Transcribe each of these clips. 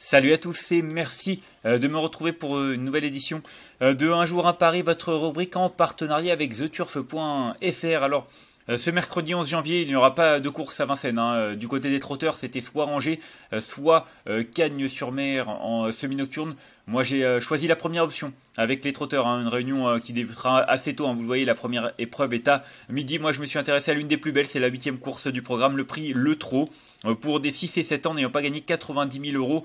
Salut à tous et merci euh, de me retrouver pour euh, une nouvelle édition euh, de Un jour à Paris, votre rubrique en partenariat avec theturf.fr. Alors, euh, ce mercredi 11 janvier, il n'y aura pas de course à Vincennes. Hein. Euh, du côté des trotteurs, c'était soit Angers, euh, soit Cagnes-sur-Mer en semi-nocturne. Moi, j'ai choisi la première option avec les trotteurs. à hein. Une réunion qui débutera assez tôt. Hein. Vous le voyez, la première épreuve est à midi. Moi, je me suis intéressé à l'une des plus belles. C'est la huitième course du programme, le prix Le Trot pour des 6 et 7 ans n'ayant pas gagné 90 000 euros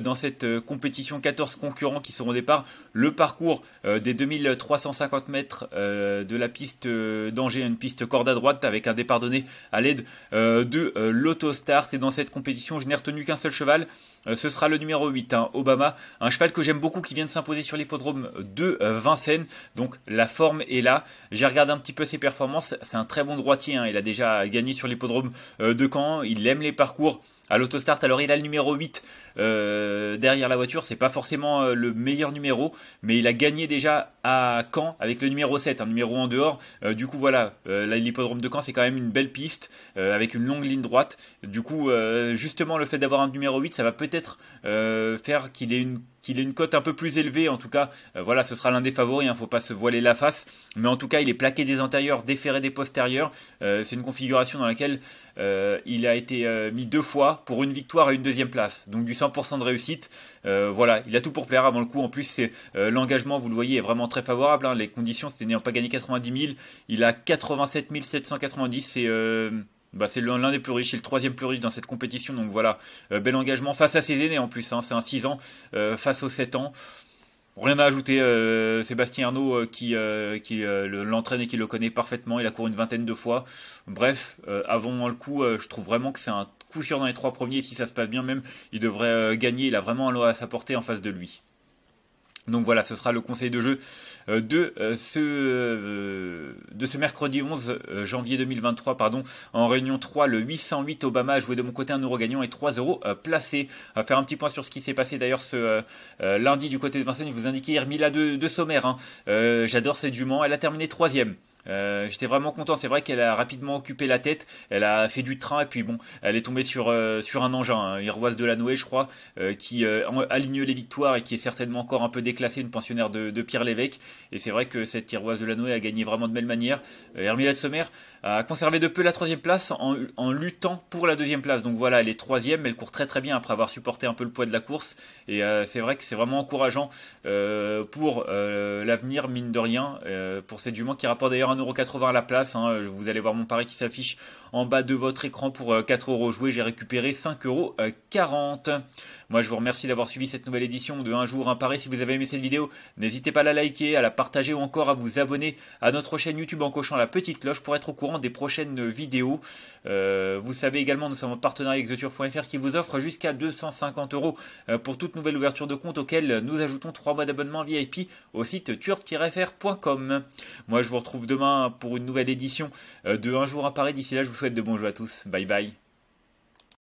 dans cette compétition. 14 concurrents qui seront au départ. Le parcours des 2350 mètres de la piste d'Angers, une piste corde droite avec un départ donné à l'aide euh, de euh, l'Auto Start Et dans cette compétition, je n'ai retenu qu'un seul cheval. Euh, ce sera le numéro 8, un hein, Obama. Un cheval que j'aime beaucoup qui vient de s'imposer sur l'hippodrome de Vincennes. Donc la forme est là. J'ai regardé un petit peu ses performances. C'est un très bon droitier. Hein. Il a déjà gagné sur l'hippodrome de Caen. Il aime les parcours à l'autostart. Alors il a le numéro 8 euh, derrière la voiture, c'est pas forcément euh, le meilleur numéro, mais il a gagné déjà à Caen avec le numéro 7, un numéro en dehors. Euh, du coup voilà, l'hippodrome de Caen c'est quand même une belle piste avec une longue ligne droite. Du coup justement le fait d'avoir un numéro 8 ça va peut-être faire qu'il ait une qu'il ait une cote un peu plus élevée. En tout cas, euh, voilà, ce sera l'un des favoris. Il hein, ne faut pas se voiler la face. Mais en tout cas, il est plaqué des antérieurs, déféré des postérieurs. Euh, c'est une configuration dans laquelle euh, il a été mis deux fois pour une victoire et une deuxième place. Donc du 100% de réussite. voilà, il a tout pour plaire avant le coup. En plus, c'est l'engagement, vous le voyez, est vraiment très favorable. Hein. Les conditions, c'était n'ayant pas gagné 90 000, il a 87 790. C'est bah, c'est l'un des plus riches, c'est le troisième plus riche dans cette compétition. Donc voilà, euh, bel engagement face à ses aînés en plus. Hein. c'est un 6 ans euh, face aux 7 ans. Rien à ajouter, euh, Sébastien Arnaud qui, l'entraîne et qui le connaît parfaitement. Il a couru une vingtaine de fois. Bref, avant le coup, je trouve vraiment que c'est un coup sûr dans les trois premiers. Si ça se passe bien, même, il devrait gagner. Il a vraiment un lot à sa portée en face de lui. Donc voilà, ce sera le conseil de jeu euh, de euh, ce, euh, de ce mercredi 11 janvier 2023, pardon, en réunion 3, le 808 Obama a joué de mon côté un euro gagnant et 3 euros placés. faire un petit point sur ce qui s'est passé d'ailleurs ce lundi du côté de Vincennes. Je vous indiquais hier Mila de, de sommaire. Hein. J'adore cette dûments. Elle a terminé troisième. Euh, j'étais vraiment content. C'est vrai qu'elle a rapidement occupé la tête. Elle a fait du train et puis bon, elle est tombée sur euh, sur un engin, hein, Iroise de la je crois, euh, qui aligne les victoires et qui est certainement encore un peu déclassée, une pensionnaire de, Pierre Lévesque. Et c'est vrai que cette Iroise de la a gagné vraiment de belle manière. Hermila de Sommer a conservé de peu la troisième place en, en, luttant pour la deuxième place. Donc voilà, elle est troisième. Elle court très très bien après avoir supporté un peu le poids de la course. Et c'est vrai que c'est vraiment encourageant pour euh, l'avenir, mine de rien, euh, pour cette jument qui rapporte d'ailleurs 1,80€ à la place. Hein, vous allez voir mon pari qui s'affiche en bas de votre écran pour 4€ euh, joué J'ai récupéré 5,40€. Moi, je vous remercie d'avoir suivi cette nouvelle édition de Un jour, un pari. Si vous avez aimé cette vidéo, n'hésitez pas à la liker, à la partager ou encore à vous abonner à notre chaîne YouTube en cochant la petite cloche pour être au courant des prochaines vidéos. vous savez également, nous sommes en partenariat avec theTure.fr qui vous offre jusqu'à 250€ pour toute nouvelle ouverture de compte auquel nous ajoutons 3 mois d'abonnement VIP au site turf-fr.com. Moi, je vous retrouve demain pour une nouvelle édition euh, de Un jour à Paris. D'ici là, je vous souhaite de bons jeux à tous. Bye bye.